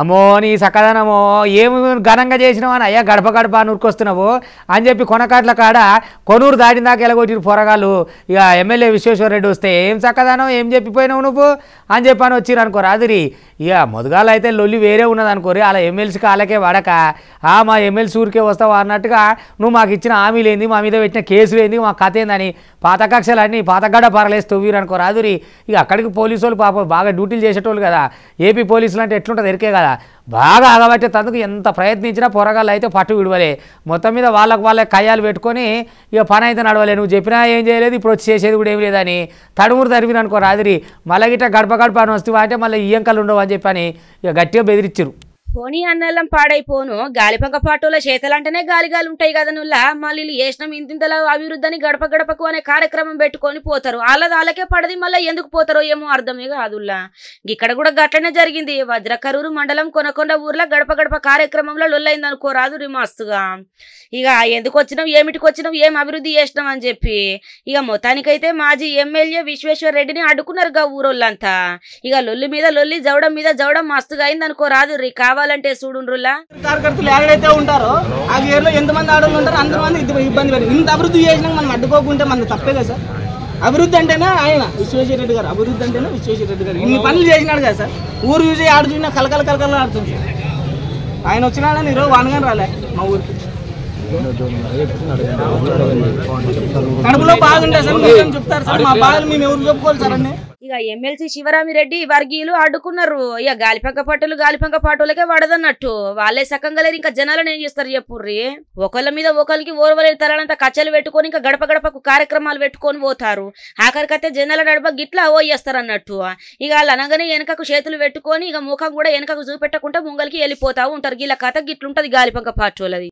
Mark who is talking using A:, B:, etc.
A: అమ్మో నీ సకదనమో ఏమి ఘనంగా చేసినావు అని అయ్యా గడప గడప నూరుకొస్తున్నావు అని చెప్పి కొనకాట్ల కాడ కొనూరు దాటిన దాకా ఎలగొట్టిరు పొరగాళ్ళు ఇక ఎమ్మెల్యే విశ్వేశ్వరరెడ్డి వస్తే ఏం సకదనం ఏం చెప్పిపోయినావు నువ్వు అని చెప్పి అని వచ్చిరు అనుకో రాదురి ఇక మొదగాలు అయితే లొల్లి వేరే ఉన్నది అనుకోరి అలా ఎమ్మెల్సీకి వాళ్ళకే వాడక ఆ మా ఎమ్మెల్సీ ఊరికే వస్తావు అన్నట్టుగా నువ్వు మాకు ఇచ్చిన హామీలు ఏంది మా మీద పెట్టిన కేసులు ఏంది మా కథ ఏందని పాత కక్షలన్నీ గడ పరలేస్తూ వీరు అనుకో రాదురి ఇక అక్కడికి పోలీసు వాళ్ళు పాప బాగా డ్యూటీలు చేసేటోళ్ళు కదా ఏపీ పోలీసులు అంటే ఎట్లుంటుంది ఎరికే కదా బాగా తందుకు ఎంత ప్రయత్నించినా పోరగాళ్ళు అయితే పట్టు విడవలే మొత్తం మీద వాళ్ళకు వాళ్ళకి కయ్యాలు పెట్టుకొని ఇక పని అయితే నడవలే నువ్వు చెప్పినా ఏం చేయలేదు ఇప్పుడు వచ్చి చేసేది కూడా ఏం లేదని తడుమూరు తరిపిన అనుకో రాత్రి మళ్ళీ గడప గడప అని వస్తే అంటే మళ్ళీ ఇయ్యంకలు ఉండవు అని చెప్పని ఇక గట్టిగా బెదిరించారు
B: పోనీ అన్నల్లం పాడైపోను గాలిపంక పాటోల చేతలంటేనే కదా కదనుల్లా మళ్ళీ ఏషణం ఇంతింతల అభివృద్ధి అని గడప గడపకు అనే కార్యక్రమం పెట్టుకొని పోతారు వాళ్ళది వాళ్ళకే పడది మళ్ళీ ఎందుకు పోతారో ఏమో అర్థమే కాదుల్లా ఇక్కడ కూడా గట్లనే జరిగింది వజ్రకరూరు మండలం కొనకొండ ఊర్లో గడప గడప కార్యక్రమంలో లొల్లైంది అనుకోరాదు మస్తుగా ఇక ఎందుకు వచ్చినాం ఏమిటికి వచ్చినాం ఏం అభివృద్ధి చేసినాం అని చెప్పి ఇక మొత్తానికైతే మాజీ ఎమ్మెల్యే విశ్వేశ్వర రెడ్డిని అడ్డుకున్నారు ఊరోళ్ళంతా ఇక లొల్లి మీద లొల్లి జవడం మీద జవడం మస్తుగా అయింది అనుకోరాదు రీ కావాలి కావాలంటే చూడుండ్రులా కార్యకర్తలు ఎవరైతే ఉంటారో ఆ గేర్లో ఎంతమంది ఆడవాళ్ళు ఉంటారో అందరూ మంది ఇబ్బంది పడింది ఇంత అభివృద్ధి చేసినా
A: మనం అడ్డుకోకుంటే మన తప్పే కదా
B: సార్ అభివృద్ధి అంటేనే ఆయన
A: విశ్వేశ్వర రెడ్డి గారు అభివృద్ధి అంటేనే విశ్వేశ్వర రెడ్డి గారు ఇన్ని పనులు చేసినాడు కదా సార్ ఊరు చూసి ఆడు చూసిన కలకల కలకల ఆడుతుంది ఆయన వచ్చినాడని ఈరోజు వానగానే రాలే మా ఊరికి
B: కడుపులో బాగుంటాయి సార్ చెప్తారు సార్ మా బాధలు మేము
A: ఎవరు చెప్పుకోవాలి సార్ అన్నీ
B: ఇక ఎమ్మెల్సీ శివరామిరెడ్డి వర్గీయులు అడ్డుకున్నారు ఇక గాలిపంక పాటలు గాలిపంక పాటలకే వాడదన్నట్టు వాళ్ళే సకంగా లేరు ఇంకా జనాలను ఏం చేస్తారు చెప్పుర్రి ఒకళ్ళ మీద ఒకరికి ఓర్వలేని తరాలంతా కచ్చలు పెట్టుకొని ఇంకా గడప గడపకు కార్యక్రమాలు పెట్టుకొని పోతారు ఆఖరికైతే జనాల నడప గిట్లా ఓయేస్తారు అన్నట్టు ఇక వాళ్ళు అనగానే వెనకకు చేతులు పెట్టుకొని ఇక ముఖం కూడా వెనకకు చూపెట్టకుండా ముంగలికి వెళ్ళిపోతా ఉంటారు గీళ్ళ కథ గిట్లుంటది గాలిపంక పాటలది